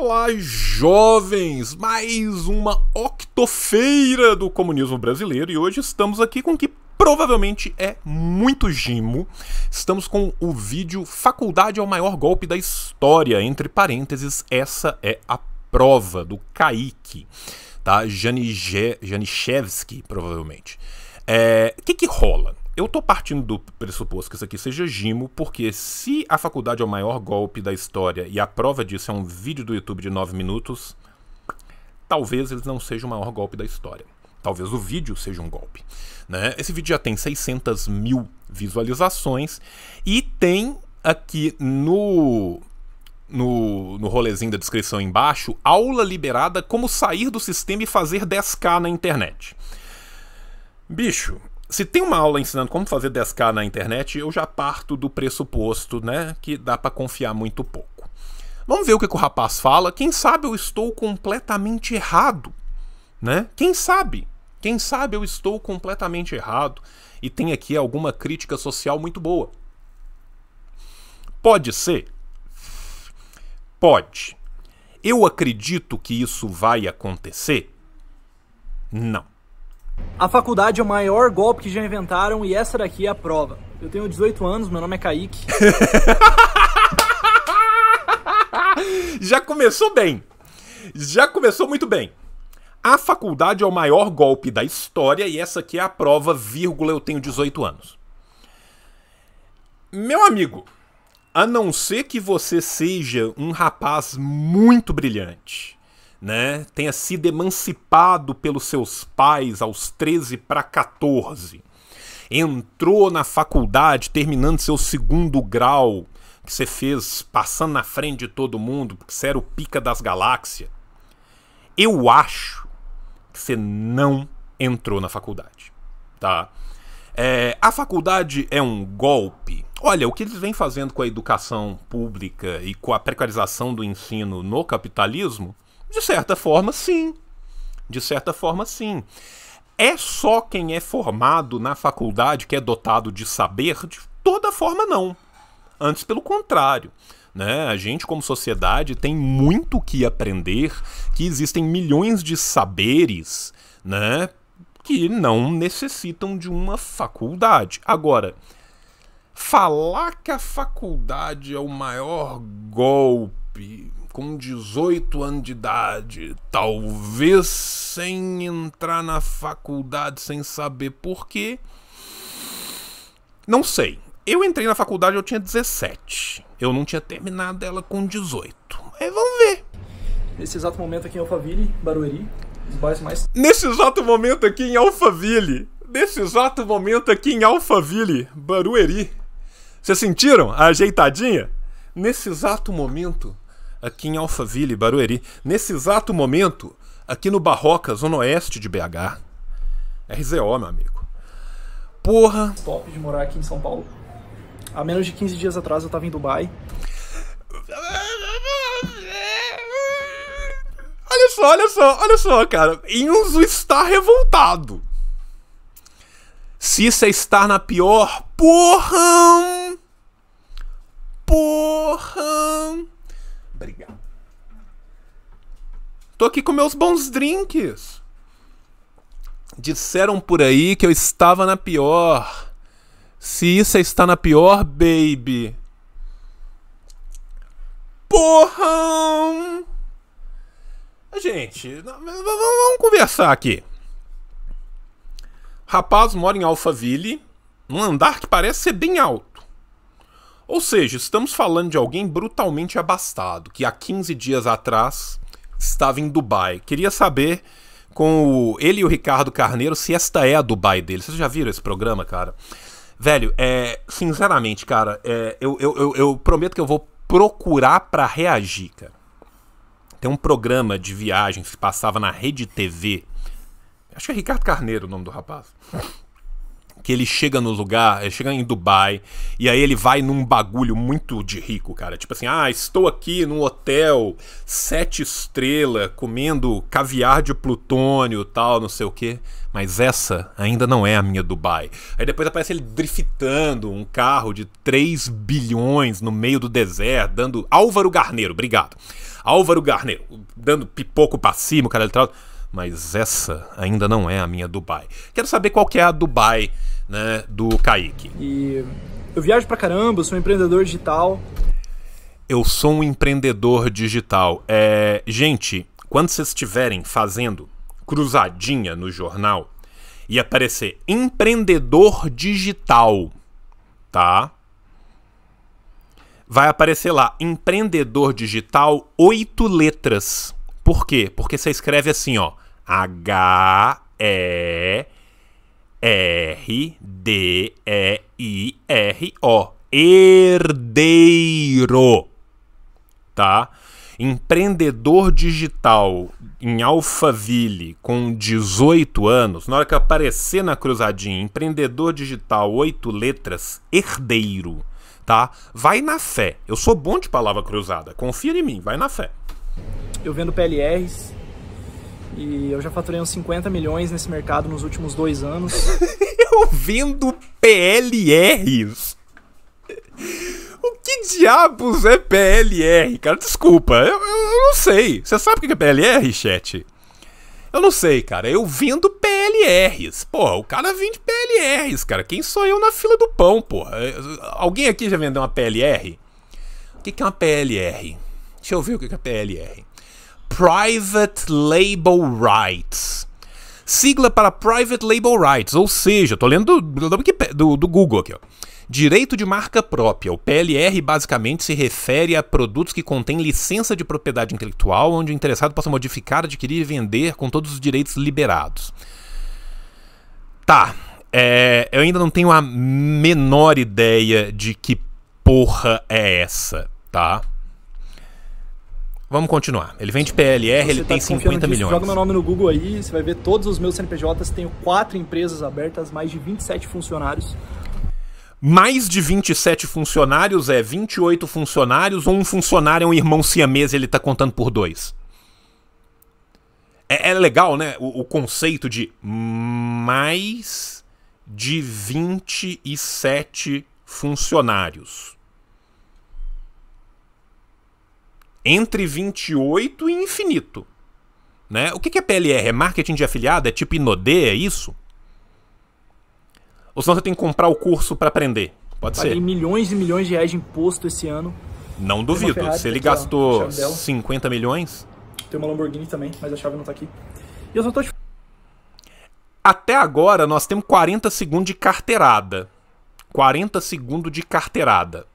Olá, jovens! Mais uma octofeira do comunismo brasileiro e hoje estamos aqui com o que provavelmente é muito gimo. Estamos com o vídeo Faculdade é o maior golpe da história, entre parênteses, essa é a prova do Kaique, tá? Janishevski, provavelmente. O é, que que rola? Eu tô partindo do pressuposto que isso aqui seja gimo, porque se a faculdade é o maior golpe da história e a prova disso é um vídeo do YouTube de 9 minutos, talvez eles não sejam o maior golpe da história. Talvez o vídeo seja um golpe. Né? Esse vídeo já tem 600 mil visualizações e tem aqui no, no, no rolezinho da descrição embaixo aula liberada como sair do sistema e fazer 10k na internet. Bicho, se tem uma aula ensinando como fazer 10K na internet, eu já parto do pressuposto, né? Que dá para confiar muito pouco. Vamos ver o que, que, o rapaz fala. Quem sabe eu estou completamente errado, né? Quem sabe? Quem sabe eu estou completamente errado e tem aqui alguma crítica social muito boa. Pode ser? Pode. Eu acredito que isso vai acontecer? Não. A faculdade é o maior golpe que já inventaram e essa daqui é a prova. Eu tenho 18 anos, meu nome é Kaique. já começou bem. Já começou muito bem. A faculdade é o maior golpe da história e essa aqui é a prova, vírgula, eu tenho 18 anos. Meu amigo, a não ser que você seja um rapaz muito brilhante, né, tenha sido emancipado pelos seus pais aos 13 para 14, entrou na faculdade terminando seu segundo grau, que você fez passando na frente de todo mundo, porque você era o pica das galáxias. Eu acho que você não entrou na faculdade, tá? É, a faculdade é um golpe. Olha, o que eles vêm fazendo com a educação pública e com a precarização do ensino no capitalismo de certa forma, sim. De certa forma, sim. É só quem é formado na faculdade que é dotado de saber? De toda forma, não. Antes, pelo contrário. Né? A gente, como sociedade, tem muito que aprender, que existem milhões de saberes né? que não necessitam de uma faculdade. Agora, falar que a faculdade é o maior golpe com 18 anos de idade, talvez sem entrar na faculdade, sem saber porquê. Não sei. Eu entrei na faculdade, eu tinha 17. Eu não tinha terminado ela com 18. Mas vamos ver. Nesse exato momento aqui em Alphaville, Barueri, os mais... Nesse exato momento aqui em Alphaville. Nesse exato momento aqui em Alphaville, Barueri. Vocês sentiram a ajeitadinha? Nesse exato momento, aqui em Alphaville, Barueri, nesse exato momento, aqui no Barroca, Zona Oeste de BH. RZO, meu amigo. Porra. Top de morar aqui em São Paulo. Há menos de 15 dias atrás eu tava em Dubai. Olha só, olha só, olha só, cara. Inzo está revoltado. se é está na pior. Porra! Porra! Obrigado. Tô aqui com meus bons drinks. Disseram por aí que eu estava na pior. Se isso é está na pior, baby. Porra! Gente, vamos conversar aqui. Rapaz mora em Alphaville, num andar que parece ser bem alto. Ou seja, estamos falando de alguém brutalmente abastado, que há 15 dias atrás estava em Dubai. Queria saber com o, ele e o Ricardo Carneiro se esta é a Dubai dele. Vocês já viram esse programa, cara? Velho, é, sinceramente, cara, é, eu, eu, eu, eu prometo que eu vou procurar para reagir, cara. Tem um programa de viagens que passava na Rede TV. Acho que é Ricardo Carneiro o nome do rapaz que ele chega no lugar, ele chega em Dubai, e aí ele vai num bagulho muito de rico, cara. Tipo assim, ah, estou aqui num hotel sete estrela, comendo caviar de plutônio, tal, não sei o quê. Mas essa ainda não é a minha Dubai. Aí depois aparece ele driftando um carro de 3 bilhões no meio do deserto, dando Álvaro Garneiro, obrigado. Álvaro Garneiro, dando pipoco pra cima, cara, ele mas essa ainda não é a minha Dubai. Quero saber qual que é a Dubai né, do Kaique. E eu viajo pra caramba, sou um empreendedor digital. Eu sou um empreendedor digital. É, gente, quando vocês estiverem fazendo cruzadinha no jornal e aparecer empreendedor digital, tá? Vai aparecer lá empreendedor digital, oito letras. Por quê? Porque você escreve assim, ó. H E R D E I R O. Herdeiro. Tá? Empreendedor digital em Alphaville com 18 anos, na hora que aparecer na cruzadinha, empreendedor digital, oito letras, herdeiro, tá? Vai na fé. Eu sou bom de palavra cruzada, confia em mim, vai na fé. Eu vendo PLRs e eu já faturei uns 50 milhões nesse mercado nos últimos dois anos. eu vendo PLRs? O que diabos é PLR, cara? Desculpa, eu, eu, eu não sei. Você sabe o que é PLR, chat? Eu não sei, cara. Eu vendo PLRs. Porra, o cara vende PLRs, cara. Quem sou eu na fila do pão, porra? Alguém aqui já vendeu uma PLR? O que, que é uma PLR? Deixa eu ver o que é PLR. Private Label Rights. Sigla para Private Label Rights, ou seja, estou lendo do, do, do Google aqui, ó. Direito de marca própria. O PLR basicamente se refere a produtos que contêm licença de propriedade intelectual, onde o interessado possa modificar, adquirir e vender com todos os direitos liberados. Tá. É, eu ainda não tenho a menor ideia de que porra é essa, tá? Vamos continuar. Ele vem de PLR, você ele tá tem 50 milhões. Disso, joga meu nome no Google aí, você vai ver todos os meus CNPJs. Tenho quatro empresas abertas, mais de 27 funcionários. Mais de 27 funcionários é 28 funcionários ou um funcionário é um irmão siamês ele tá contando por dois. É, é legal, né? O, o conceito de mais de 27 funcionários. entre 28 e infinito. Né? O que é PLR? É marketing de afiliado? É tipo Inodê? É isso? Ou senão você tem que comprar o curso para aprender? Pode Paguei ser. milhões e milhões de reais de imposto esse ano. Não duvido. Ferrari, Se ele gastou 50 milhões. Tem uma Lamborghini também, mas a chave não tá aqui. E eu só tô Até agora nós temos 40 segundos de carteirada. 40 segundos de carteirada.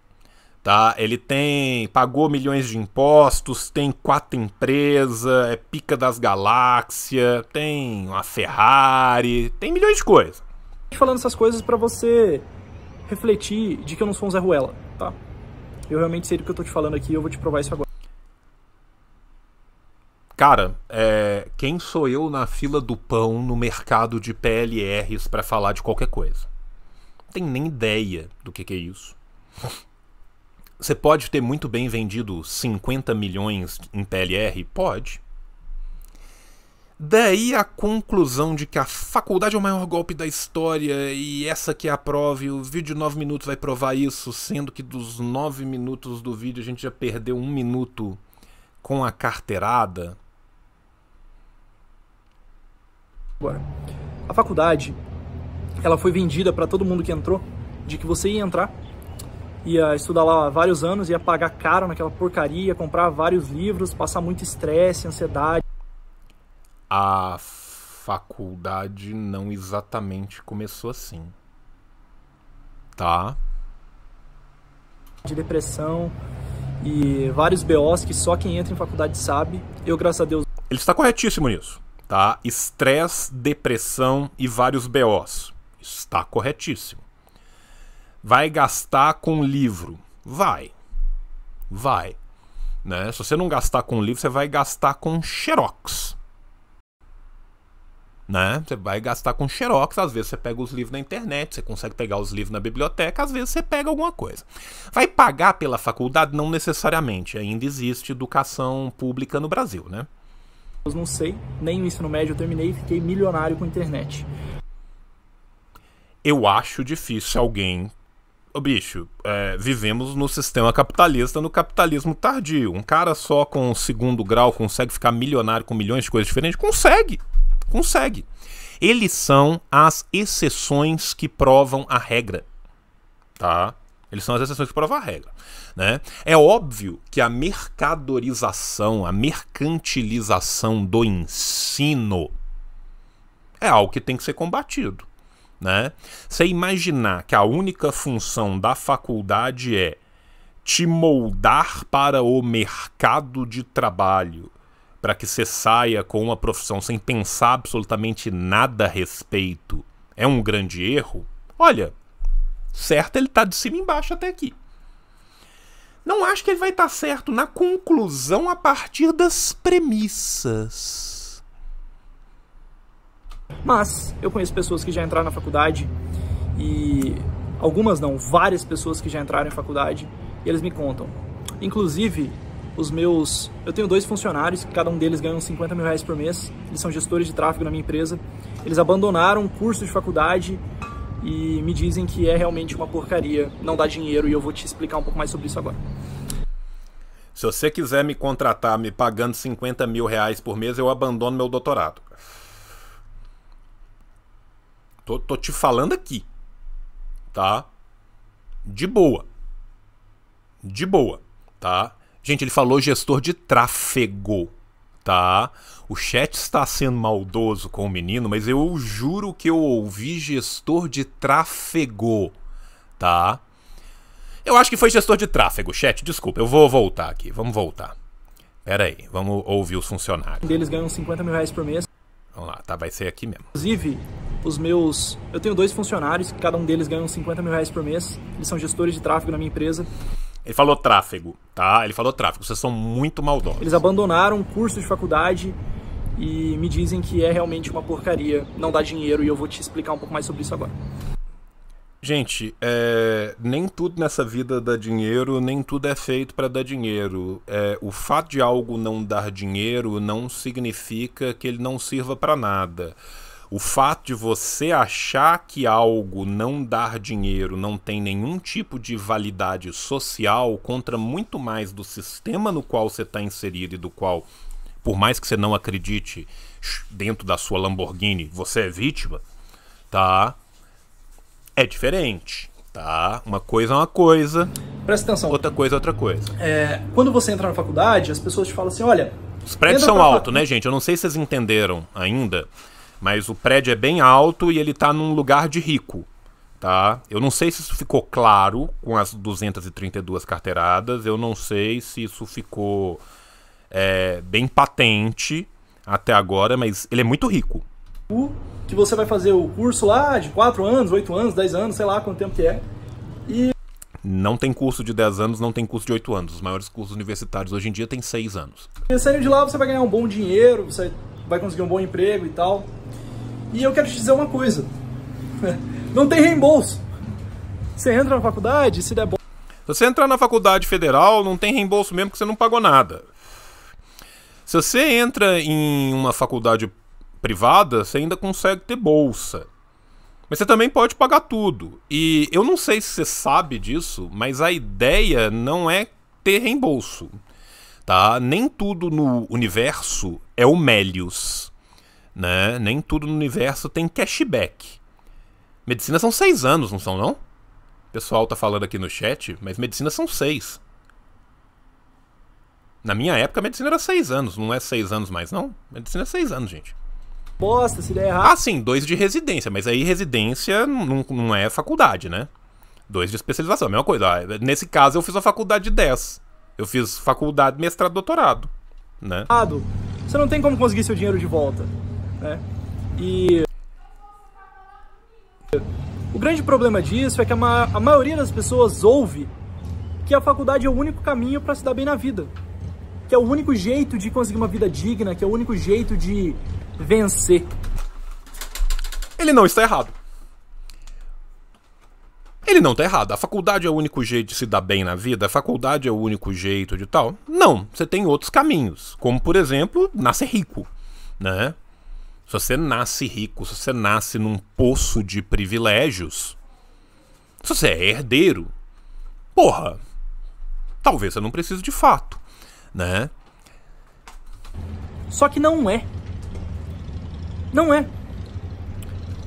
Tá? Ele tem. pagou milhões de impostos, tem quatro empresas, é pica das galáxias, tem uma Ferrari, tem milhões de coisas. Falando essas coisas para você refletir de que eu não sou um Zé Ruela, tá? Eu realmente sei do que eu tô te falando aqui eu vou te provar isso agora. Cara, é, quem sou eu na fila do pão no mercado de PLRs para falar de qualquer coisa? Não tem nem ideia do que, que é isso. Você pode ter muito bem vendido 50 milhões em PLR? Pode. Daí a conclusão de que a faculdade é o maior golpe da história e essa que é a prova, e o vídeo de 9 minutos vai provar isso, sendo que dos 9 minutos do vídeo a gente já perdeu um minuto com a carteirada. Agora, a faculdade ela foi vendida para todo mundo que entrou de que você ia entrar ia estudar lá vários anos, ia pagar caro naquela porcaria, comprar vários livros, passar muito estresse, ansiedade. A faculdade não exatamente começou assim. Tá? De depressão e vários BOs que só quem entra em faculdade sabe. Eu, graças a Deus. Ele está corretíssimo nisso, tá? Estresse, depressão e vários BOs. Está corretíssimo vai gastar com livro. Vai. Vai. Né? Se você não gastar com livro, você vai gastar com xerox. Né? Você vai gastar com xerox, às vezes você pega os livros na internet, você consegue pegar os livros na biblioteca, às vezes você pega alguma coisa. Vai pagar pela faculdade? Não necessariamente, ainda existe educação pública no Brasil, né? Eu não sei, nem o ensino médio eu terminei e fiquei milionário com internet. Eu acho difícil alguém bicho, é, vivemos no sistema capitalista, no capitalismo tardio. Um cara só com segundo grau consegue ficar milionário com milhões de coisas diferentes? Consegue, consegue. Eles são as exceções que provam a regra, tá? Eles são as exceções que provam a regra. Né? É óbvio que a mercadorização, a mercantilização do ensino é algo que tem que ser combatido. Né? Você imaginar que a única função da faculdade é te moldar para o mercado de trabalho, para que você saia com uma profissão sem pensar absolutamente nada a respeito, é um grande erro? Olha, certo ele está de cima e embaixo até aqui. Não acho que ele vai estar tá certo na conclusão a partir das premissas. Mas eu conheço pessoas que já entraram na faculdade e algumas não, várias pessoas que já entraram em faculdade e eles me contam. Inclusive, os meus. Eu tenho dois funcionários, que cada um deles ganha uns 50 mil reais por mês. Eles são gestores de tráfego na minha empresa. Eles abandonaram o curso de faculdade e me dizem que é realmente uma porcaria, não dá dinheiro e eu vou te explicar um pouco mais sobre isso agora. Se você quiser me contratar me pagando 50 mil reais por mês, eu abandono meu doutorado. Tô, tô te falando aqui. Tá? De boa. De boa. Tá? Gente, ele falou gestor de tráfego. Tá? O chat está sendo maldoso com o menino, mas eu juro que eu ouvi gestor de tráfego. Tá? Eu acho que foi gestor de tráfego, chat. Desculpa, eu vou voltar aqui. Vamos voltar. Pera aí, vamos ouvir os funcionários. Um deles ganham 50 mil reais por mês. Vamos lá, tá? Vai ser aqui mesmo. Inclusive, os meus. Eu tenho dois funcionários, cada um deles ganha uns 50 mil reais por mês. Eles são gestores de tráfego na minha empresa. Ele falou tráfego, tá? Ele falou tráfego. Vocês são muito maldosos. Eles abandonaram o curso de faculdade e me dizem que é realmente uma porcaria, não dá dinheiro e eu vou te explicar um pouco mais sobre isso agora. Gente, é, nem tudo nessa vida dá dinheiro, nem tudo é feito para dar dinheiro. É, o fato de algo não dar dinheiro não significa que ele não sirva para nada. O fato de você achar que algo não dar dinheiro não tem nenhum tipo de validade social contra muito mais do sistema no qual você está inserido e do qual, por mais que você não acredite, dentro da sua Lamborghini você é vítima, tá? É diferente, tá? Uma coisa é uma coisa. Presta atenção. Outra coisa é outra coisa. É, quando você entra na faculdade, as pessoas te falam assim: olha. Os prédios são altos, né, gente? Eu não sei se vocês entenderam ainda. Mas o prédio é bem alto e ele está num lugar de rico. Tá? Eu não sei se isso ficou claro com as 232 carteiradas, eu não sei se isso ficou é, bem patente até agora, mas ele é muito rico. Que você vai fazer o curso lá de 4 anos, 8 anos, 10 anos, sei lá quanto tempo que é. E... Não tem curso de 10 anos, não tem curso de 8 anos. Os maiores cursos universitários hoje em dia têm 6 anos. E saindo de lá, você vai ganhar um bom dinheiro, você vai conseguir um bom emprego e tal. E eu quero te dizer uma coisa: não tem reembolso. Você entra na faculdade, se der bom. Se você entrar na faculdade federal, não tem reembolso mesmo que você não pagou nada. Se você entra em uma faculdade privada, você ainda consegue ter bolsa. Mas você também pode pagar tudo. E eu não sei se você sabe disso, mas a ideia não é ter reembolso tá? Nem tudo no universo é o Melius, né? Nem tudo no universo tem cashback. Medicina são seis anos, não são não? O pessoal tá falando aqui no chat, mas medicina são seis. Na minha época, medicina era seis anos, não é seis anos mais, não? Medicina é seis anos, gente. Posta, se der errado. Ah, sim, dois de residência, mas aí residência não, não é faculdade, né? Dois de especialização, é a mesma coisa. Ah, nesse caso, eu fiz a faculdade de 10. Eu fiz faculdade, mestrado, doutorado, né? Você não tem como conseguir seu dinheiro de volta, né? E o grande problema disso é que a, ma a maioria das pessoas ouve que a faculdade é o único caminho para se dar bem na vida, que é o único jeito de conseguir uma vida digna, que é o único jeito de vencer. Ele não está errado. Ele não tá errado. A faculdade é o único jeito de se dar bem na vida? A faculdade é o único jeito de tal? Não, você tem outros caminhos. Como, por exemplo, nascer rico, né? Se você nasce rico, se você nasce num poço de privilégios, se você é herdeiro, porra, talvez você não precise de fato, né? Só que não é. Não é.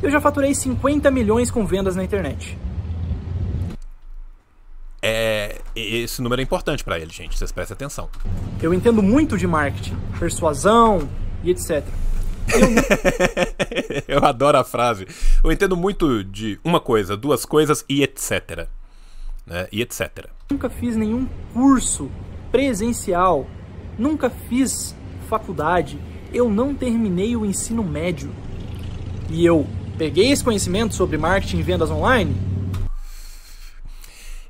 Eu já faturei 50 milhões com vendas na internet é, esse número é importante para ele, gente. Vocês prestem atenção. Eu entendo muito de marketing, persuasão e etc. Eu adoro a frase. Eu entendo muito de uma coisa, duas coisas e etc. Né? E etc. Nunca fiz nenhum curso presencial. Nunca fiz faculdade. Eu não terminei o ensino médio. E eu peguei esse conhecimento sobre marketing e vendas online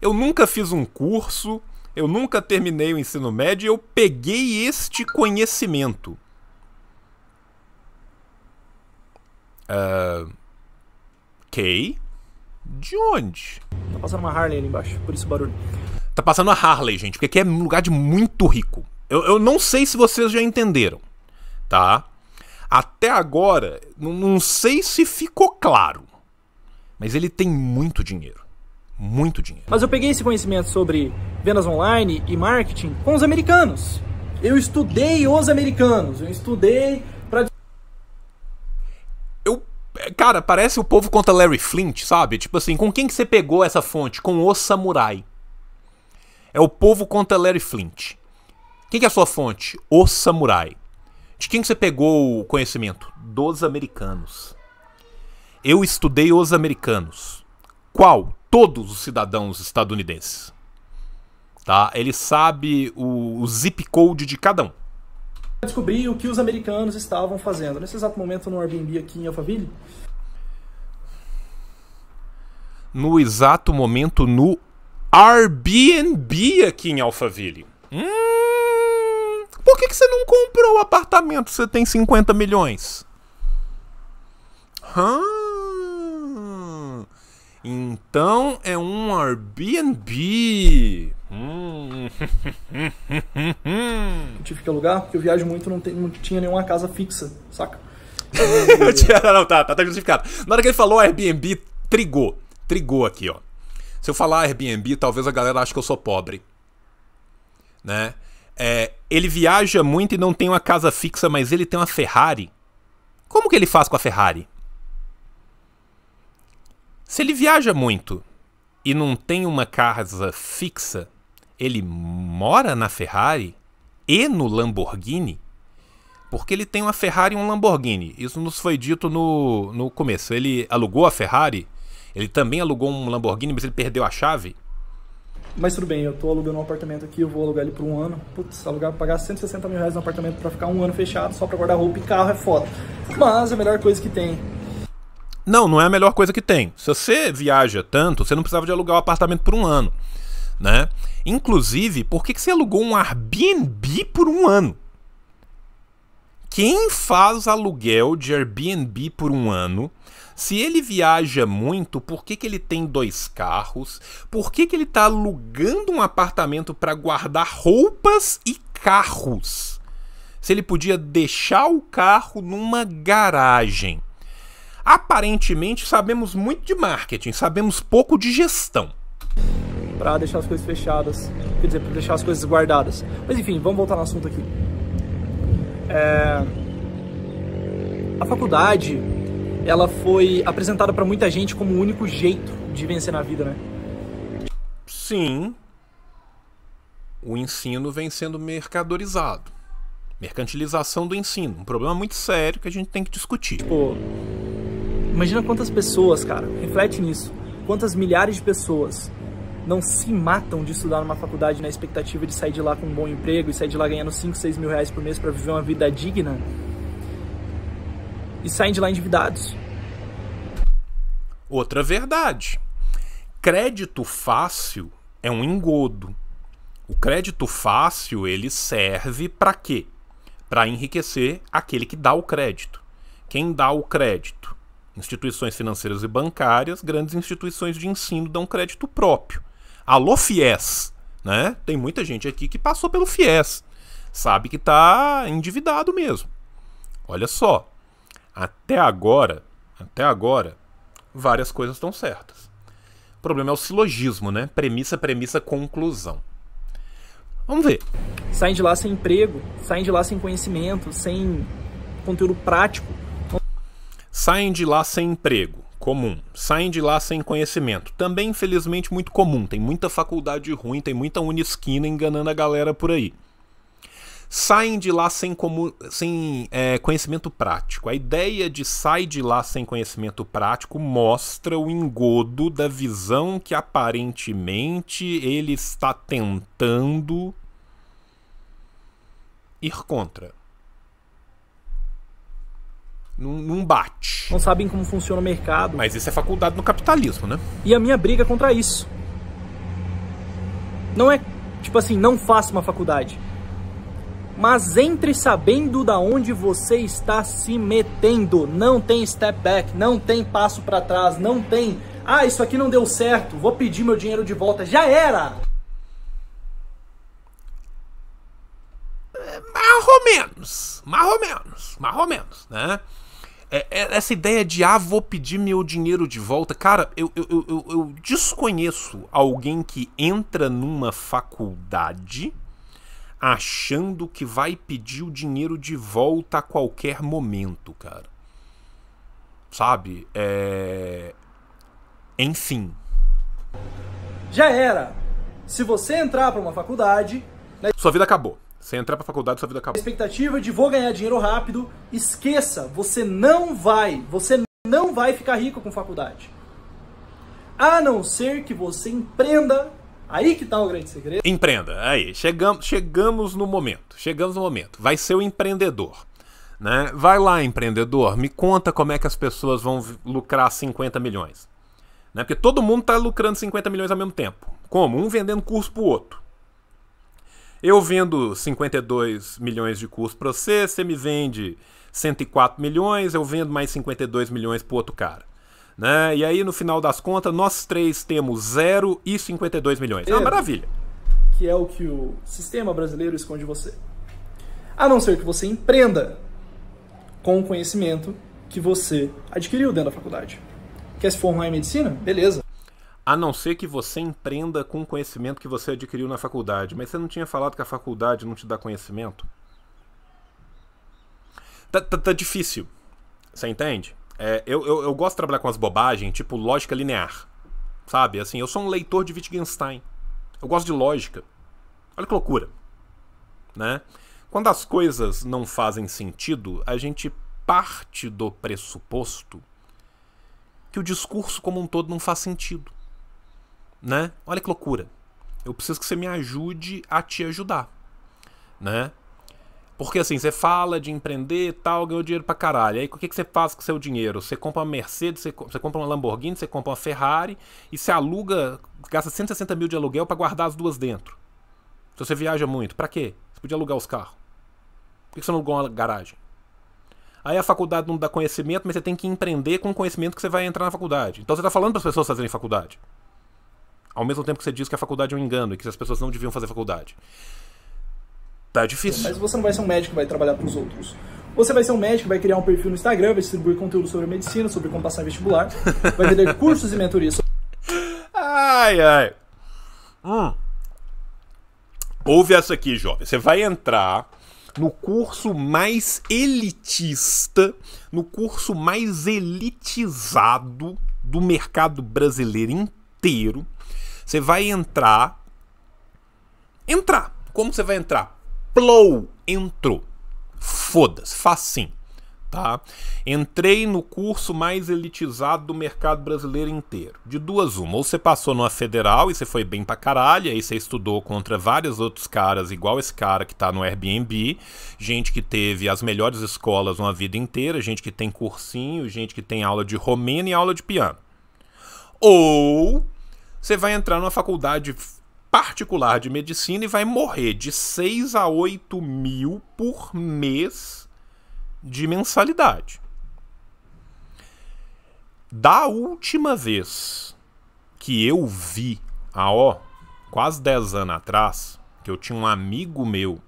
eu nunca fiz um curso, eu nunca terminei o ensino médio, eu peguei este conhecimento. Uh, ah, ok. De onde? Tá passando uma Harley ali embaixo, por isso o barulho. Tá passando uma Harley, gente, porque aqui é um lugar de muito rico. Eu, eu não sei se vocês já entenderam, tá? Até agora, não sei se ficou claro, mas ele tem muito dinheiro muito dinheiro. Mas eu peguei esse conhecimento sobre vendas online e marketing com os americanos. Eu estudei os americanos, eu estudei para Eu, cara, parece o povo contra Larry Flint, sabe? Tipo assim, com quem que você pegou essa fonte? Com o samurai. É o povo contra Larry Flint. Quem que é a sua fonte? O samurai. De quem que você pegou o conhecimento? Dos americanos. Eu estudei os americanos. Qual? todos os cidadãos estadunidenses. Tá? Ele sabe o, o zip code de cada um. Descobri o que os americanos estavam fazendo. Nesse exato momento, no Airbnb aqui em Alphaville? No exato momento, no Airbnb aqui em Alphaville. Hum, por que, que você não comprou o apartamento? Você tem 50 milhões. Hum. Então é um Airbnb. Hum. eu tive que alugar, porque eu viajo muito, não, tem, não tinha nenhuma casa fixa, saca? não, tá, tá, tá justificado. Na hora que ele falou Airbnb, trigou. Trigou aqui, ó. Se eu falar Airbnb, talvez a galera ache que eu sou pobre. Né? É, ele viaja muito e não tem uma casa fixa, mas ele tem uma Ferrari. Como que ele faz com a Ferrari? Se ele viaja muito e não tem uma casa fixa, ele mora na Ferrari e no Lamborghini? Porque ele tem uma Ferrari e um Lamborghini. Isso nos foi dito no, no começo. Ele alugou a Ferrari, ele também alugou um Lamborghini, mas ele perdeu a chave. Mas tudo bem, eu tô alugando um apartamento aqui, eu vou alugar ele por um ano. Putz, alugar, pagar 160 mil reais no apartamento para ficar um ano fechado só pra guardar roupa e carro é foda. Mas é a melhor coisa que tem não, não é a melhor coisa que tem. Se você viaja tanto, você não precisava de alugar o um apartamento por um ano, né? Inclusive, por que, que você alugou um Airbnb por um ano? Quem faz aluguel de Airbnb por um ano? Se ele viaja muito, por que, que ele tem dois carros? Por que, que ele está alugando um apartamento para guardar roupas e carros? Se ele podia deixar o carro numa garagem aparentemente sabemos muito de marketing, sabemos pouco de gestão. Para deixar as coisas fechadas, quer dizer, para deixar as coisas guardadas. Mas enfim, vamos voltar no assunto aqui. É... A faculdade, ela foi apresentada para muita gente como o único jeito de vencer na vida, né? Sim. O ensino vem sendo mercadorizado. Mercantilização do ensino, um problema muito sério que a gente tem que discutir. Tipo, Imagina quantas pessoas, cara, reflete nisso. Quantas milhares de pessoas não se matam de estudar numa faculdade na expectativa de sair de lá com um bom emprego e sair de lá ganhando 5, 6 mil reais por mês para viver uma vida digna e saem de lá endividados. Outra verdade: crédito fácil é um engodo. O crédito fácil ele serve para quê? Para enriquecer aquele que dá o crédito. Quem dá o crédito? instituições financeiras e bancárias, grandes instituições de ensino dão crédito próprio. Alô, FIES! Né? Tem muita gente aqui que passou pelo FIES, sabe que está endividado mesmo. Olha só, até agora, até agora, várias coisas estão certas. O problema é o silogismo, né? Premissa, premissa, conclusão. Vamos ver. Saem de lá sem emprego, saem de lá sem conhecimento, sem conteúdo prático, saem de lá sem emprego, comum. Saem de lá sem conhecimento, também infelizmente muito comum. Tem muita faculdade ruim, tem muita unisquina enganando a galera por aí. Saem de lá sem, comu... sem é, conhecimento prático. A ideia de sai de lá sem conhecimento prático mostra o engodo da visão que aparentemente ele está tentando ir contra. Não, bate. Não sabem como funciona o mercado. Mas isso é faculdade no capitalismo, né? E a minha briga é contra isso. Não é tipo assim, não faça uma faculdade. Mas entre sabendo da onde você está se metendo. Não tem step back, não tem passo para trás, não tem. Ah, isso aqui não deu certo, vou pedir meu dinheiro de volta. Já era! É, mais ou menos, mais ou menos, mais ou menos, né? É, é, essa ideia de, ah, vou pedir meu dinheiro de volta. Cara, eu, eu, eu, eu desconheço alguém que entra numa faculdade achando que vai pedir o dinheiro de volta a qualquer momento, cara. Sabe? É. Enfim. Já era! Se você entrar para uma faculdade. Né... Sua vida acabou. Você entrar pra faculdade, sua vida acaba. A expectativa de vou ganhar dinheiro rápido, esqueça, você não vai, você não vai ficar rico com faculdade. A não ser que você empreenda Aí que tá o grande segredo. Empreenda. Aí, chegamos, chegamos no momento. Chegamos no momento. Vai ser o empreendedor. Né? Vai lá, empreendedor, me conta como é que as pessoas vão lucrar 50 milhões. Né? Porque todo mundo está lucrando 50 milhões ao mesmo tempo. Como? Um vendendo curso pro outro. Eu vendo 52 milhões de curso para você, você me vende 104 milhões, eu vendo mais 52 milhões para outro cara. Né? E aí, no final das contas, nós três temos 0 e 52 milhões. É uma maravilha. Que é o que o sistema brasileiro esconde você. A não ser que você empreenda com o conhecimento que você adquiriu dentro da faculdade. Quer se formar em medicina? Beleza. A não ser que você empreenda com o conhecimento que você adquiriu na faculdade. Mas você não tinha falado que a faculdade não te dá conhecimento? Tá, tá, tá difícil. Você entende? É, eu, eu, eu, gosto de trabalhar com as bobagens, tipo lógica linear. Sabe? Assim, eu sou um leitor de Wittgenstein. Eu gosto de lógica. Olha que loucura. Né? Quando as coisas não fazem sentido, a gente parte do pressuposto que o discurso como um todo não faz sentido né? Olha que loucura. Eu preciso que você me ajude a te ajudar, né? Porque assim, você fala de empreender tal, ganhou dinheiro pra caralho. Aí o que, que você faz com o seu dinheiro? Você compra uma Mercedes, você, você compra uma Lamborghini, você compra uma Ferrari e você aluga, gasta 160 mil de aluguel para guardar as duas dentro. Se então, você viaja muito, para quê? Você podia alugar os carros. Por que você não alugou uma garagem? Aí a faculdade não dá conhecimento, mas você tem que empreender com o conhecimento que você vai entrar na faculdade. Então você está falando para as pessoas fazerem faculdade. Ao mesmo tempo que você diz que a faculdade é um engano e que as pessoas não deviam fazer faculdade. Tá difícil. Mas você não vai ser um médico que vai trabalhar para os outros. Você vai ser um médico, vai criar um perfil no Instagram, vai distribuir conteúdo sobre medicina, sobre como passar vestibular, vai vender cursos e mentorias. Sobre... Ai, ai. Hum. Ouve essa aqui, jovem. Você vai entrar no curso mais elitista, no curso mais elitizado do mercado brasileiro inteiro. Você vai entrar. Entrar. Como você vai entrar? Plou, entrou. Foda-se, facinho. Tá? Entrei no curso mais elitizado do mercado brasileiro inteiro. De duas uma, ou você passou numa federal e você foi bem pra caralho, aí você estudou contra vários outros caras, igual esse cara que tá no Airbnb, gente que teve as melhores escolas uma vida inteira, gente que tem cursinho, gente que tem aula de romeno e aula de piano. Ou você vai entrar numa faculdade particular de medicina e vai morrer de 6 a 8 mil por mês de mensalidade. Da última vez que eu vi a quase 10 anos atrás, que eu tinha um amigo meu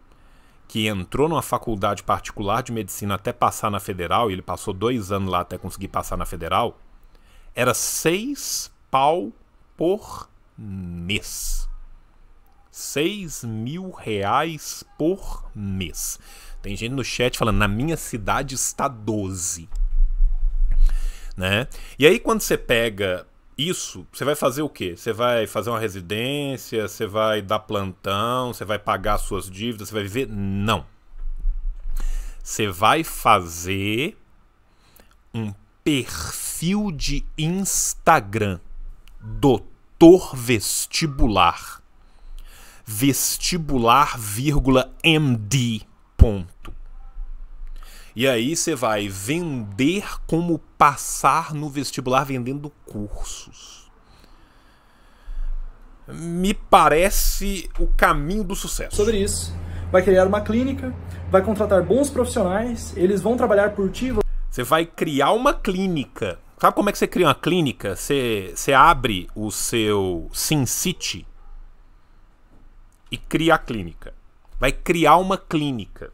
que entrou numa faculdade particular de medicina até passar na federal, e ele passou dois anos lá até conseguir passar na federal, era seis pau por mês. 6 mil reais por mês. Tem gente no chat falando, na minha cidade está 12. Né? E aí quando você pega isso, você vai fazer o quê? Você vai fazer uma residência, você vai dar plantão, você vai pagar suas dívidas, você vai viver? Não. Você vai fazer um perfil de Instagram doutor vestibular. Vestibular, vírgula, MD, ponto. E aí você vai vender como passar no vestibular vendendo cursos. Me parece o caminho do sucesso. Sobre isso, vai criar uma clínica, vai contratar bons profissionais, eles vão trabalhar por ti. Você vai criar uma clínica Sabe como é que você cria uma clínica? Você, você abre o seu SimCity e cria a clínica. Vai criar uma clínica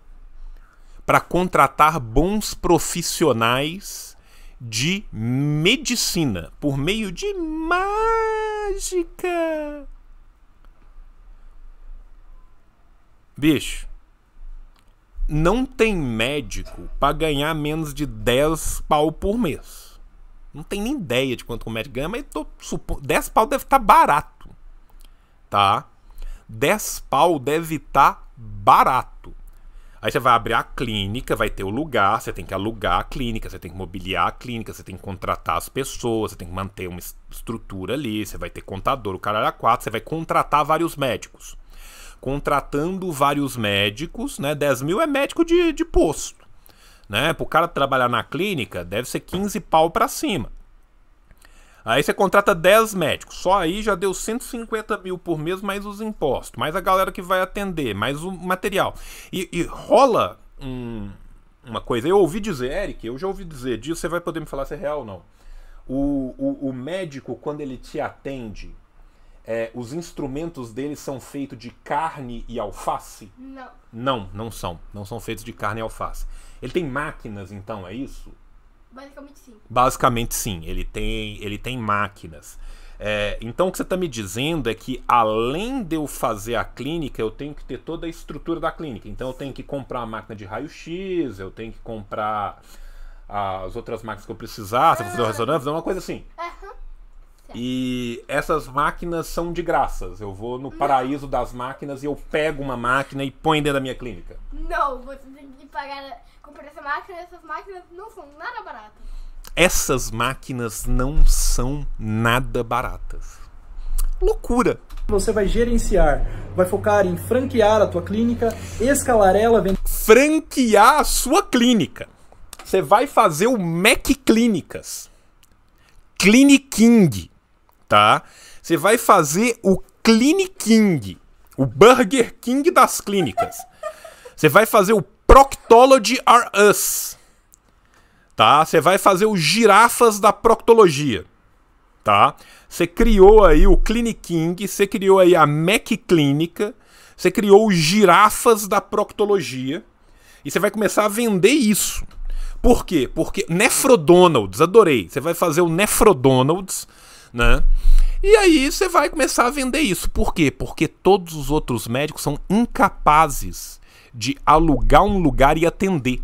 para contratar bons profissionais de medicina por meio de mágica. Bicho, não tem médico para ganhar menos de 10 pau por mês. Não tem nem ideia de quanto o médico ganha, mas tô supo... 10 pau deve estar tá barato. Tá? 10 pau deve estar tá barato. Aí você vai abrir a clínica, vai ter o lugar, você tem que alugar a clínica, você tem que mobiliar a clínica, você tem que contratar as pessoas, você tem que manter uma estrutura ali, você vai ter contador, o cara era quatro, você vai contratar vários médicos. Contratando vários médicos, né? 10 mil é médico de, de posto né? o cara trabalhar na clínica, deve ser 15 pau para cima. Aí você contrata 10 médicos, só aí já deu 150 mil por mês, mais os impostos, mais a galera que vai atender, mais o material. E, e rola um, uma coisa, eu ouvi dizer, Eric, eu já ouvi dizer disso, você vai poder me falar se é real ou não. O, o, o médico, quando ele te atende, é, os instrumentos dele são feitos de carne e alface? Não. Não, não são. Não são feitos de carne e alface. Ele tem máquinas, então, é isso? Basicamente sim. Basicamente sim, ele tem, ele tem máquinas. É, então o que você está me dizendo é que além de eu fazer a clínica, eu tenho que ter toda a estrutura da clínica. Então eu tenho que comprar a máquina de raio-x, eu tenho que comprar as outras máquinas que eu precisar, se eu fazer uma ah. ressonância, é uma coisa assim. É, e essas máquinas são de graças. Eu vou no paraíso das máquinas e eu pego uma máquina e põe dentro da minha clínica. Não, você tem que pagar, comprar essa máquina. Essas máquinas não são nada baratas. Essas máquinas não são nada baratas. Loucura! Você vai gerenciar, vai focar em franquear a tua clínica, escalar ela... Vend... Franquear a sua clínica. Você vai fazer o Mac Clínicas. Cliniking tá? Você vai fazer o Clinic King, o Burger King das clínicas. Você vai fazer o Proctology Are Us, tá? Você vai fazer o Girafas da Proctologia, tá? Você criou aí o Clinic King, você criou aí a Mac Clínica, você criou os Girafas da Proctologia e você vai começar a vender isso. Por quê? Porque Nefrodonalds, adorei. Você vai fazer o Nefrodonalds, né? E aí você vai começar a vender isso. Por quê? Porque todos os outros médicos são incapazes de alugar um lugar e atender,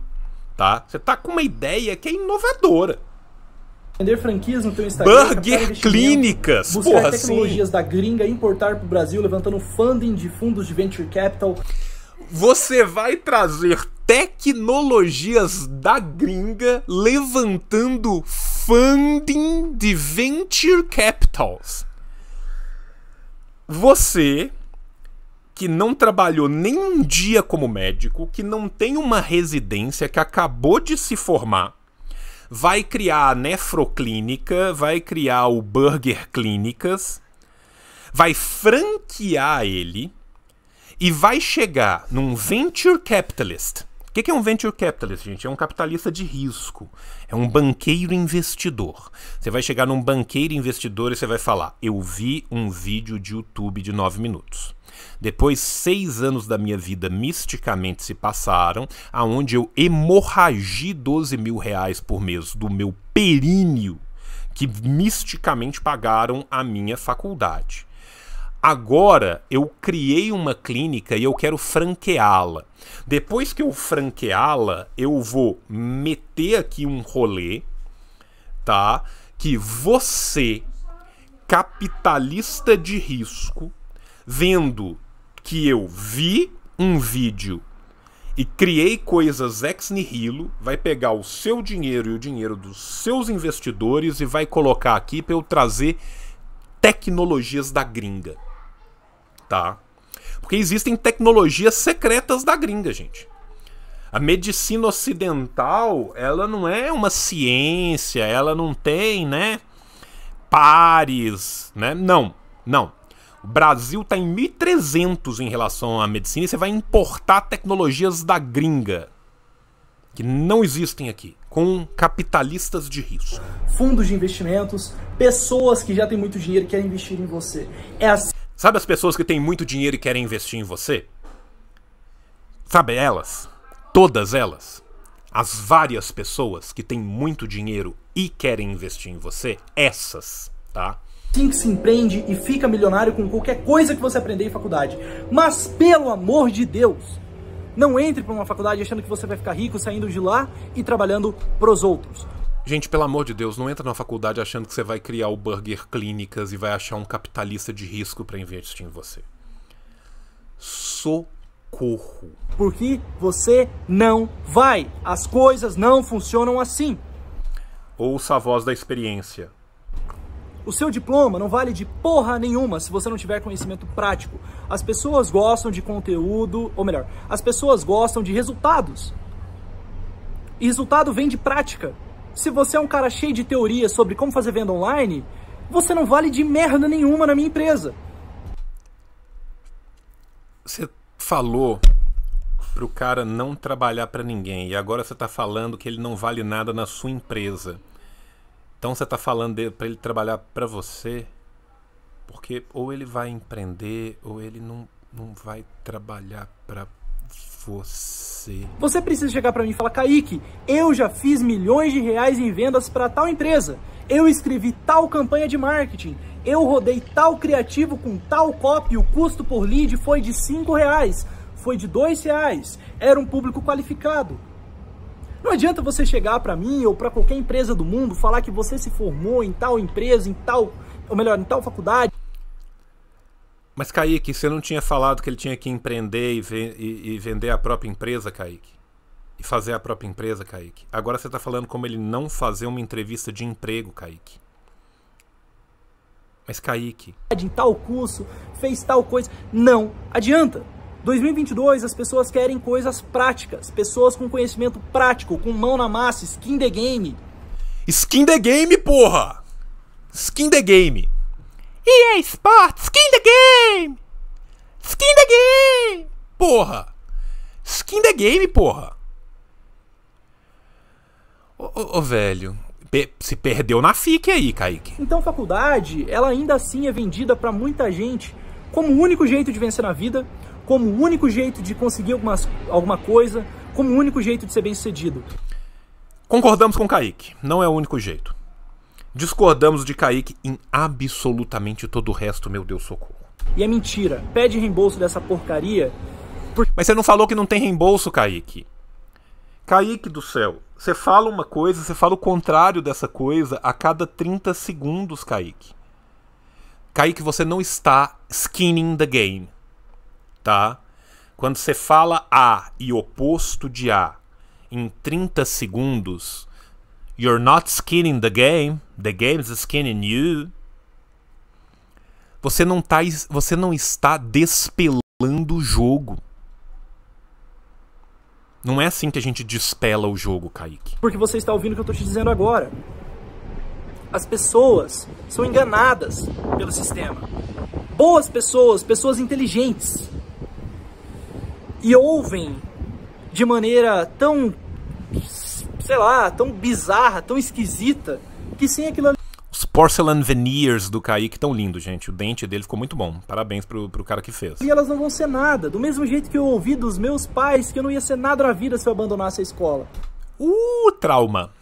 tá? Você tá com uma ideia que é inovadora. Vender franquias no teu Instagram. Burger Clínicas. Buscar Porra, assim. tecnologias sim. da gringa, importar pro Brasil, levantando funding de fundos de venture capital. Você vai trazer tecnologias da gringa levantando fundos funding de venture capitals. Você que não trabalhou nem um dia como médico, que não tem uma residência, que acabou de se formar, vai criar a nefroclínica, vai criar o Burger Clínicas, vai franquear ele e vai chegar num venture capitalist o que é um venture capitalist, gente? É um capitalista de risco. É um banqueiro investidor. Você vai chegar num banqueiro investidor e você vai falar: Eu vi um vídeo de YouTube de 9 minutos. Depois, seis anos da minha vida misticamente se passaram, aonde eu hemorragi 12 mil reais por mês do meu períneo, que misticamente pagaram a minha faculdade. Agora eu criei uma clínica e eu quero franqueá-la. Depois que eu franqueá-la, eu vou meter aqui um rolê, tá? Que você, capitalista de risco, vendo que eu vi um vídeo e criei coisas ex nihilo, vai pegar o seu dinheiro e o dinheiro dos seus investidores e vai colocar aqui para eu trazer tecnologias da gringa tá? Porque existem tecnologias secretas da gringa, gente. A medicina ocidental, ela não é uma ciência, ela não tem, né, pares, né? Não, não. O Brasil tá em 1300 em relação à medicina e você vai importar tecnologias da gringa que não existem aqui, com capitalistas de risco. Fundos de investimentos, pessoas que já têm muito dinheiro e querem investir em você. É assim Sabe as pessoas que têm muito dinheiro e querem investir em você? Sabe elas? Todas elas. As várias pessoas que têm muito dinheiro e querem investir em você, essas, tá? Sim, que se empreende e fica milionário com qualquer coisa que você aprender em faculdade. Mas pelo amor de Deus, não entre para uma faculdade achando que você vai ficar rico saindo de lá e trabalhando pros outros. Gente, pelo amor de Deus, não entra na faculdade achando que você vai criar o Burger Clínicas e vai achar um capitalista de risco para investir em você. Socorro. Porque você não vai. As coisas não funcionam assim. Ouça a voz da experiência. O seu diploma não vale de porra nenhuma se você não tiver conhecimento prático. As pessoas gostam de conteúdo, ou melhor, as pessoas gostam de resultados. E resultado vem de prática se você é um cara cheio de teorias sobre como fazer venda online, você não vale de merda nenhuma na minha empresa. Você falou pro cara não trabalhar para ninguém e agora você tá falando que ele não vale nada na sua empresa. Então você tá falando para ele trabalhar para você, porque ou ele vai empreender ou ele não, não vai trabalhar para você. Você precisa chegar para mim e falar, Kaique, eu já fiz milhões de reais em vendas para tal empresa. Eu escrevi tal campanha de marketing. Eu rodei tal criativo com tal copy. O custo por lead foi de 5 reais. Foi de 2 reais. Era um público qualificado. Não adianta você chegar para mim ou para qualquer empresa do mundo falar que você se formou em tal empresa, em tal, ou melhor, em tal faculdade, mas, Kaique, você não tinha falado que ele tinha que empreender e, ve e, e vender a própria empresa, Kaique? E fazer a própria empresa, Kaique? Agora você está falando como ele não fazer uma entrevista de emprego, Kaique. Mas, Kaique. Em tal curso, fez tal coisa. Não adianta. 2022 as pessoas querem coisas práticas, pessoas com conhecimento prático, com mão na massa, skin the game. Skin the game, porra! Skin the game. EA Sports Skin the Game! Skin the Game! Porra! Skin the Game, porra! Ô, ô, ô velho, se perdeu na FIC aí, Kaique. Então, faculdade, ela ainda assim é vendida para muita gente como o único jeito de vencer na vida, como o único jeito de conseguir algumas, alguma coisa, como o único jeito de ser bem-sucedido. Concordamos com o Kaique, não é o único jeito. Discordamos de Kaique em absolutamente todo o resto, meu Deus, socorro. E é mentira. Pede reembolso dessa porcaria. Por... Mas você não falou que não tem reembolso, Kaique. Kaique do céu, você fala uma coisa, você fala o contrário dessa coisa a cada 30 segundos, Kaique. Kaique, você não está skinning the game, tá? Quando você fala A e oposto de A em 30 segundos, you're not skinning the game. The game's skinning you. Você não, tá, você não está despelando o jogo. Não é assim que a gente despela o jogo, Kaique. Porque você está ouvindo o que eu estou te dizendo agora. As pessoas são enganadas pelo sistema. Boas pessoas, pessoas inteligentes. E ouvem de maneira tão, sei lá, tão bizarra, tão esquisita, que sim aquilo ali. Os porcelain veneers do Kaique tão lindo, gente. O dente dele ficou muito bom. Parabéns pro, pro cara que fez. E elas não vão ser nada. Do mesmo jeito que eu ouvi dos meus pais que eu não ia ser nada na vida se eu abandonasse a escola. Uh, trauma.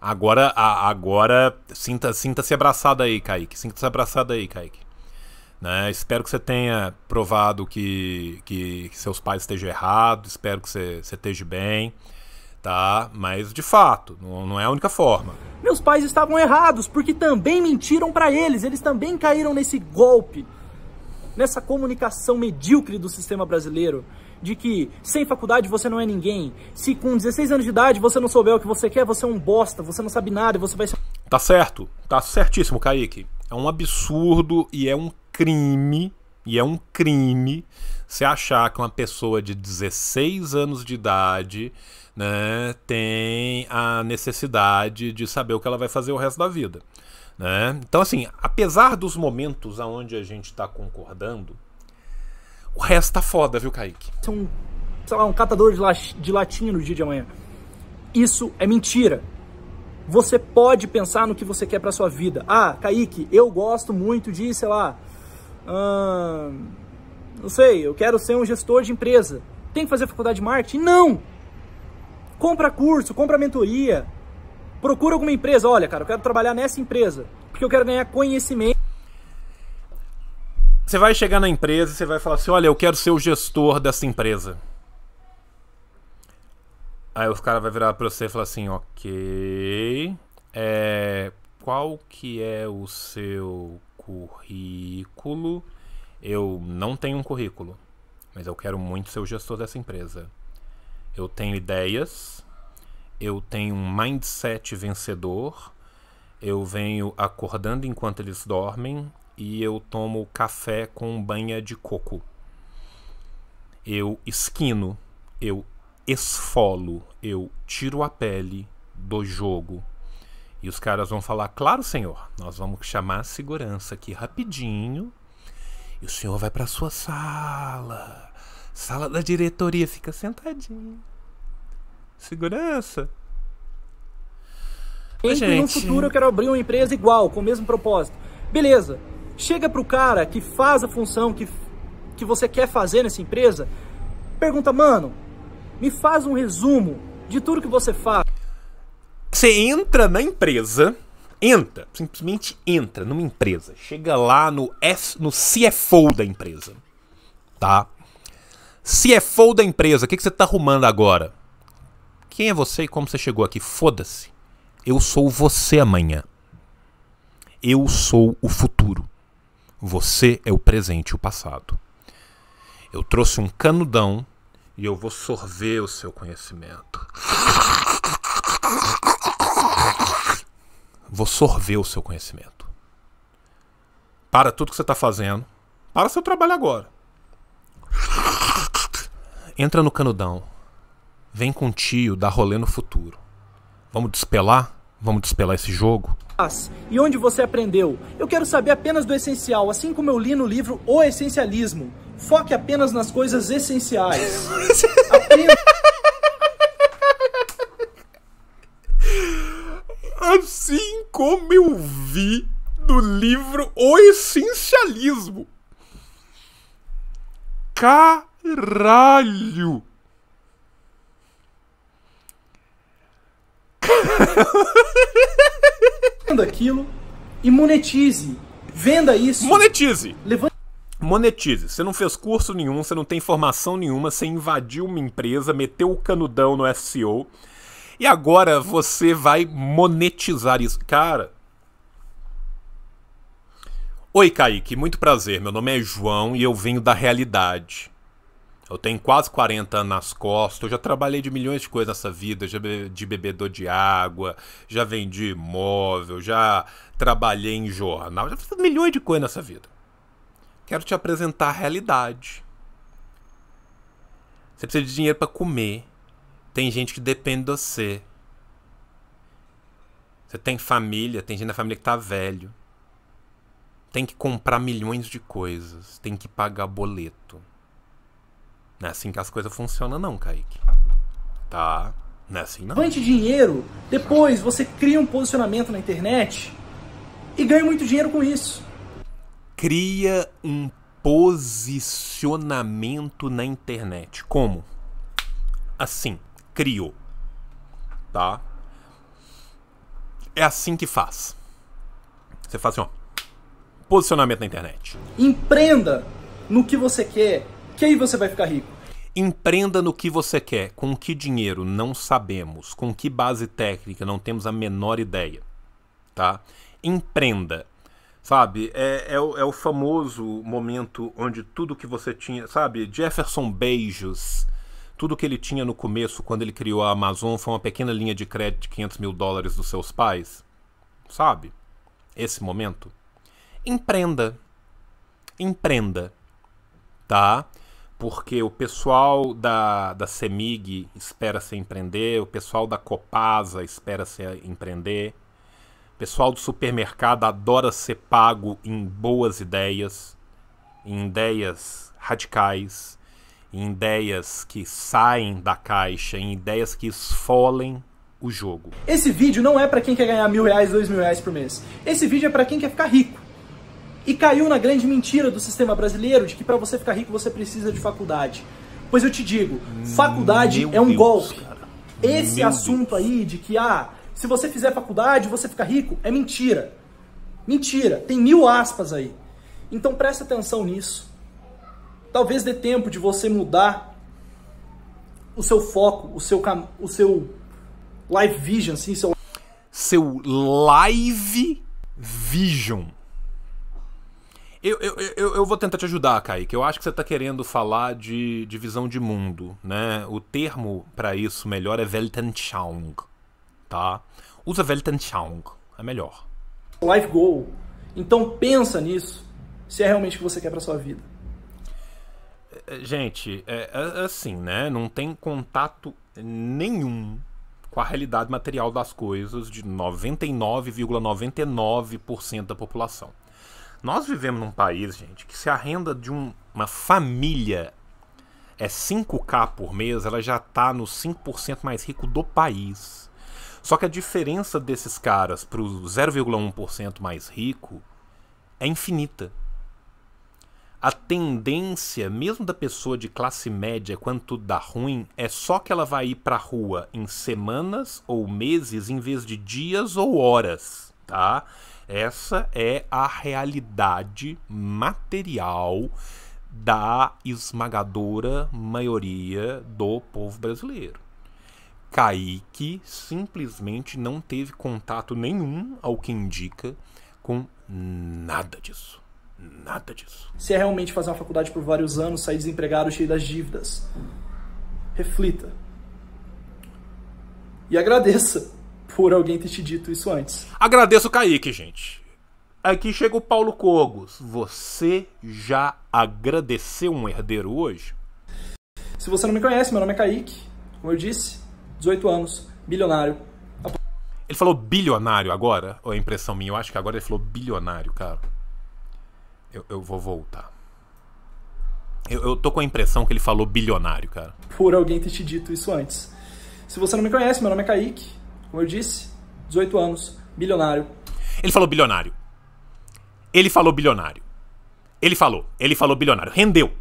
Agora, a, agora sinta, sinta-se abraçado aí, Kaique. Sinta-se abraçado aí, Kaique. Né? Espero que você tenha provado que, que, que seus pais estejam errados. Espero que você, você esteja bem tá? Mas de fato, não, é a única forma. Meus pais estavam errados, porque também mentiram para eles, eles também caíram nesse golpe, nessa comunicação medíocre do sistema brasileiro, de que sem faculdade você não é ninguém, se com 16 anos de idade você não souber o que você quer, você é um bosta, você não sabe nada e você vai ser... Tá certo, tá certíssimo, Kaique. É um absurdo e é um crime, e é um crime se achar que uma pessoa de 16 anos de idade né, tem a necessidade de saber o que ela vai fazer o resto da vida. Né? Então, assim, apesar dos momentos aonde a gente está concordando, o resto tá foda, viu, Kaique? Você é um, sei lá, um catador de, de latinha no dia de amanhã. Isso é mentira. Você pode pensar no que você quer para sua vida. Ah, Kaique, eu gosto muito de, sei lá, hum, não sei, eu quero ser um gestor de empresa. Tem que fazer faculdade de marketing? Não! Compra curso, compra mentoria. Procura alguma empresa. Olha, cara, eu quero trabalhar nessa empresa. Porque eu quero ganhar conhecimento. Você vai chegar na empresa e você vai falar assim: olha, eu quero ser o gestor dessa empresa. Aí os caras vão virar pra você e falar assim: ok. É, qual que é o seu currículo? Eu não tenho um currículo, mas eu quero muito ser o gestor dessa empresa eu tenho ideias, eu tenho um mindset vencedor, eu venho acordando enquanto eles dormem e eu tomo café com banha de coco. Eu esquino, eu esfolo, eu tiro a pele do jogo. E os caras vão falar: Claro, senhor, nós vamos chamar a segurança aqui rapidinho e o senhor vai para sua sala Sala da diretoria, fica sentadinho. Segurança. Entre Gente. no futuro eu quero abrir uma empresa igual, com o mesmo propósito. Beleza. Chega pro cara que faz a função que, que você quer fazer nessa empresa, pergunta, mano, me faz um resumo de tudo que você faz. Você entra na empresa, entra, simplesmente entra numa empresa. Chega lá no, S, no CFO da empresa, tá? CFO é da empresa, o que, que você está arrumando agora? Quem é você e como você chegou aqui? Foda-se. Eu sou você amanhã. Eu sou o futuro. Você é o presente e o passado. Eu trouxe um canudão e eu vou sorver o seu conhecimento. Vou sorver o seu conhecimento. Para tudo que você está fazendo. Para o seu trabalho agora. Entra no canudão. Vem com o tio dar rolê no futuro. Vamos despelar? Vamos despelar esse jogo? E onde você aprendeu? Eu quero saber apenas do essencial, assim como eu li no livro O Essencialismo. Foque apenas nas coisas essenciais. assim como eu vi no livro O Essencialismo. Cara Caralho! Venda aquilo e monetize. Venda isso. Monetize. Levanta... Monetize. Você não fez curso nenhum, você não tem formação nenhuma, você invadiu uma empresa, meteu o canudão no SEO e agora você vai monetizar isso. Cara. Oi, Kaique, muito prazer. Meu nome é João e eu venho da realidade. Eu tenho quase 40 nas costas, eu já trabalhei de milhões de coisas nessa vida, já de bebedor de água, já vendi imóvel, já trabalhei em jornal, já fiz milhões de coisas nessa vida. Quero te apresentar a realidade. Você precisa de dinheiro para comer. Tem gente que depende de você. Você tem família, tem gente na família que tá velho. Tem que comprar milhões de coisas, tem que pagar boleto. Não é assim que as coisas funcionam, não, Kaique. Tá? Não é assim, não. Levante dinheiro, depois você cria um posicionamento na internet e ganha muito dinheiro com isso. Cria um posicionamento na internet. Como? Assim, criou. Tá? É assim que faz. Você faz assim, ó. Posicionamento na internet. Empreenda no que você quer que aí você vai ficar rico. Empreenda no que você quer, com que dinheiro não sabemos, com que base técnica não temos a menor ideia, tá? Empreenda, sabe? É, é, é, o, é o famoso momento onde tudo que você tinha, sabe? Jefferson Beijos, tudo que ele tinha no começo, quando ele criou a Amazon, foi uma pequena linha de crédito de 500 mil dólares dos seus pais, sabe? Esse momento. Empreenda. Empreenda. Tá? porque o pessoal da, da CEMIG espera se empreender, o pessoal da Copasa espera se eh, empreender, o pessoal do supermercado adora ser pago em boas ideias, em ideias radicais, em ideias que saem da caixa, em ideias que esfolem o jogo. Esse vídeo não é para quem quer ganhar mil reais, dois mil reais por mês. Esse vídeo é para quem quer ficar rico e caiu na grande mentira do sistema brasileiro de que para você ficar rico você precisa de faculdade. Pois eu te digo, faculdade Meu é um Deus, golpe. Cara. Esse Meu assunto Deus. aí de que, ah, se você fizer faculdade você fica rico, é mentira. Mentira, tem mil aspas aí. Então presta atenção nisso. Talvez dê tempo de você mudar o seu foco, o seu, o seu live vision, assim, seu... Seu live vision. Eu, eu, eu, eu, vou tentar te ajudar, Kaique. Eu acho que você está querendo falar de, de visão de mundo, né? O termo para isso melhor é Weltanschauung, tá? Usa Weltanschauung, é melhor. Life goal. Então pensa nisso, se é realmente o que você quer para sua vida. É, é, gente, é, é, é assim, né? Não tem contato nenhum com a realidade material das coisas de 99,99% ,99 da população. Nós vivemos num país, gente, que se a renda de um, uma família é 5K por mês, ela já está no 5% mais rico do país. Só que a diferença desses caras para o 0,1% mais rico é infinita. A tendência, mesmo da pessoa de classe média, quando tudo dá ruim, é só que ela vai ir para a rua em semanas ou meses em vez de dias ou horas, tá? Essa é a realidade material da esmagadora maioria do povo brasileiro. Kaique simplesmente não teve contato nenhum, ao que indica, com nada disso. Nada disso. Se é realmente fazer uma faculdade por vários anos, sair desempregado, cheio das dívidas, reflita. E agradeça por alguém ter te dito isso antes. Agradeço o Kaique, gente. Aqui chega o Paulo Cogos. Você já agradeceu um herdeiro hoje? Se você não me conhece, meu nome é Kaique. Como eu disse, 18 anos, bilionário. Ele falou bilionário agora? Ou é impressão minha? Eu acho que agora ele falou bilionário, cara. Eu, eu vou voltar. Eu, eu tô com a impressão que ele falou bilionário, cara. Por alguém ter te dito isso antes. Se você não me conhece, meu nome é Kaique. Como eu disse, 18 anos, bilionário. Ele falou bilionário. Ele falou bilionário. Ele falou, ele falou bilionário. Rendeu.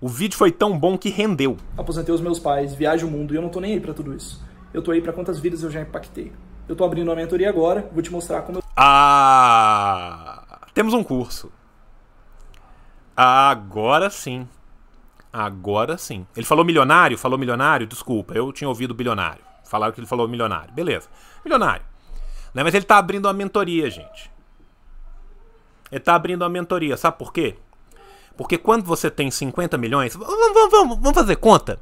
O vídeo foi tão bom que rendeu. Aposentei os meus pais, viajo o mundo e eu não tô nem aí para tudo isso. Eu tô aí para quantas vidas eu já impactei. Eu tô abrindo a mentoria agora, vou te mostrar como eu... Ah! Temos um curso. Agora sim. Agora sim. Ele falou milionário? Falou milionário? Desculpa, eu tinha ouvido bilionário. Falaram que ele falou milionário. Beleza. Milionário. Né? Mas ele tá abrindo uma mentoria, gente. Ele tá abrindo uma mentoria. Sabe por quê? Porque quando você tem 50 milhões. Vamos, vamos, vamos, vamos fazer conta?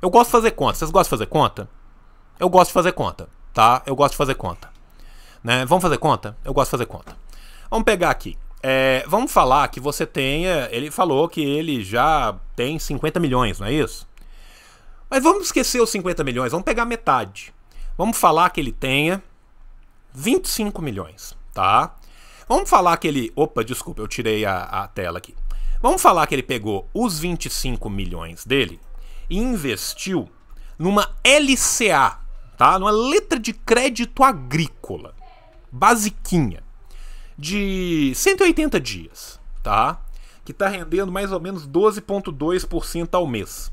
Eu gosto de fazer conta. Vocês gostam de fazer conta? Eu gosto de fazer conta, tá? Eu gosto de fazer conta. Né? Vamos fazer conta? Eu gosto de fazer conta. Vamos pegar aqui. É, vamos falar que você tenha. Ele falou que ele já tem 50 milhões, não é isso? Mas vamos esquecer os 50 milhões, vamos pegar metade. Vamos falar que ele tenha 25 milhões, tá? Vamos falar que ele. Opa, desculpa, eu tirei a, a tela aqui. Vamos falar que ele pegou os 25 milhões dele e investiu numa LCA, tá? Numa letra de crédito agrícola, basiquinha, de 180 dias, tá? Que tá rendendo mais ou menos 12,2% ao mês.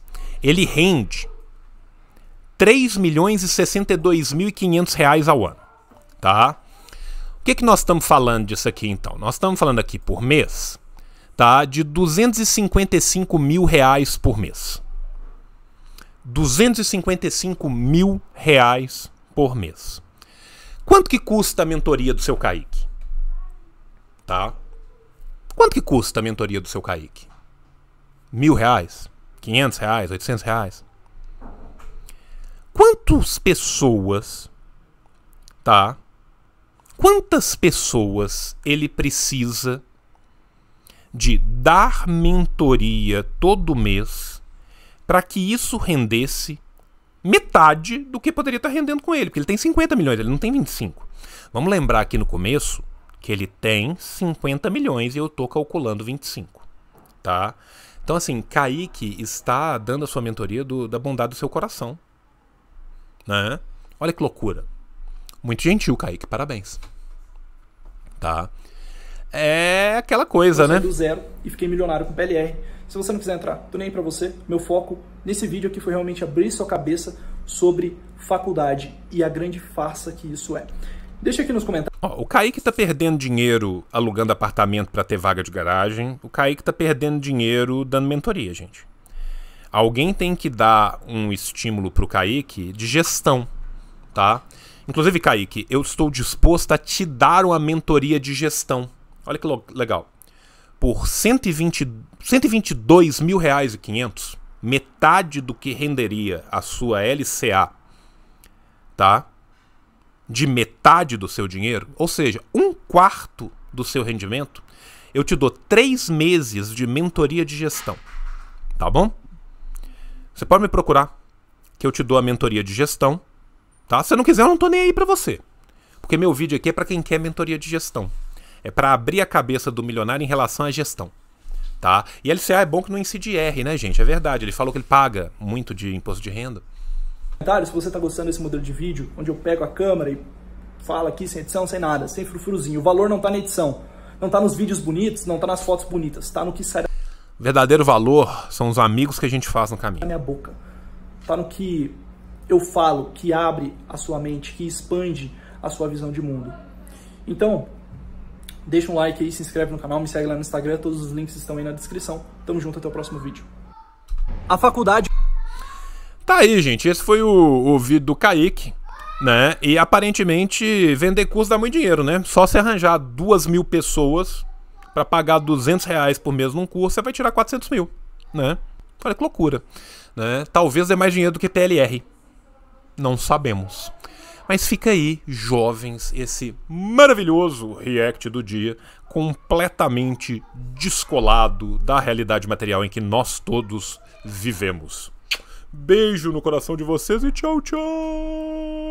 ele rende 3 milhões e 62 mil e 500 reais ao ano, tá? O que, que nós estamos falando disso aqui então? Nós estamos falando aqui por mês, tá? De 255 mil reais por mês. 255 mil reais por mês. Quanto que custa a mentoria do seu Kaique? Tá? Quanto que custa a mentoria do seu Kaique? Mil reais? 500 reais, 800 reais. Quantas pessoas, tá? Quantas pessoas ele precisa de dar mentoria todo mês para que isso rendesse metade do que poderia estar tá rendendo com ele, porque ele tem 50 milhões, ele não tem 25. Vamos lembrar aqui no começo que ele tem 50 milhões e eu estou calculando 25, tá? Então, assim, Kaique está dando a sua mentoria do, da bondade do seu coração. Né? Olha que loucura. Muito gentil, Kaique, parabéns. Tá? É aquela coisa, né? do zero e fiquei milionário com PLR. Se você não quiser entrar, tô nem aí pra você. Meu foco nesse vídeo aqui foi realmente abrir sua cabeça sobre faculdade e a grande farsa que isso é. Deixa aqui nos comentários. Oh, o Kaique tá perdendo dinheiro alugando apartamento para ter vaga de garagem. O Kaique tá perdendo dinheiro dando mentoria, gente. Alguém tem que dar um estímulo pro Kaique de gestão, tá? Inclusive, Kaique, eu estou disposto a te dar uma mentoria de gestão. Olha que legal. Por 120, 122 mil reais e 500, metade do que renderia a sua LCA, tá? de metade do seu dinheiro, ou seja, um quarto do seu rendimento, eu te dou três meses de mentoria de gestão. Tá bom? Você pode me procurar, que eu te dou a mentoria de gestão. Tá? Se não quiser, eu não tô nem aí para você. Porque meu vídeo aqui é para quem quer mentoria de gestão. É para abrir a cabeça do milionário em relação à gestão. Tá? E LCA ah, é bom que não incide R, né, gente? É verdade. Ele falou que ele paga muito de imposto de renda comentários se você está gostando desse modelo de vídeo, onde eu pego a câmera e falo aqui sem edição, sem nada, sem frufruzinho. O valor não está na edição, não está nos vídeos bonitos, não está nas fotos bonitas, está no que sai Verdadeiro valor são os amigos que a gente faz no caminho. Na minha boca. Está no que eu falo, que abre a sua mente, que expande a sua visão de mundo. Então, deixa um like aí, se inscreve no canal, me segue lá no Instagram, todos os links estão aí na descrição. Tamo junto, até o próximo vídeo. A faculdade Tá aí, gente. Esse foi o, o vídeo do Kaique, né? E aparentemente vender curso dá muito dinheiro, né? Só se arranjar duas mil pessoas para pagar 200 reais por mês num curso, você vai tirar 400 mil, né? Olha que loucura, né? Talvez dê mais dinheiro do que PLR. Não sabemos. Mas fica aí, jovens, esse maravilhoso react do dia, completamente descolado da realidade material em que nós todos vivemos. Beijo no coração de vocês e tchau, tchau!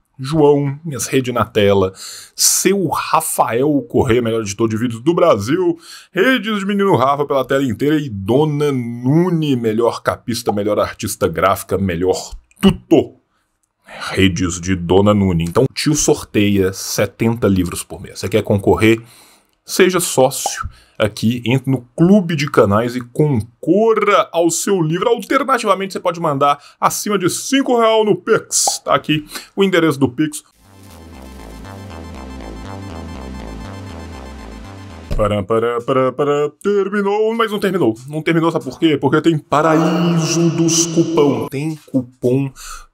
João, minhas redes na tela, seu Rafael Correia, melhor editor de vídeos do Brasil, redes de menino Rafa pela tela inteira e Dona Nune, melhor capista, melhor artista gráfica, melhor tutor. Redes de Dona Nune. Então, tio sorteia 70 livros por mês. Você quer concorrer? Seja sócio aqui, entre no clube de canais e concorra ao seu livro. Alternativamente, você pode mandar acima de cinco real no Pix. Tá aqui o endereço do Pix. Para para para para Terminou, mas não terminou. Não terminou, sabe por quê? Porque tem paraíso dos cupom. Tem cupom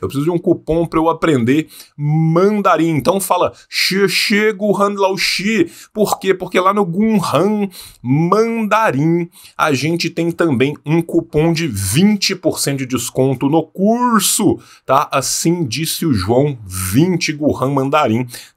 eu preciso de um cupom para eu aprender mandarim. Então fala chego han lao Por quê? Porque lá no Gunhan Mandarim a gente tem também um cupom de 20% de desconto no curso, tá? Assim disse o João, 20 Gunhan Mandarim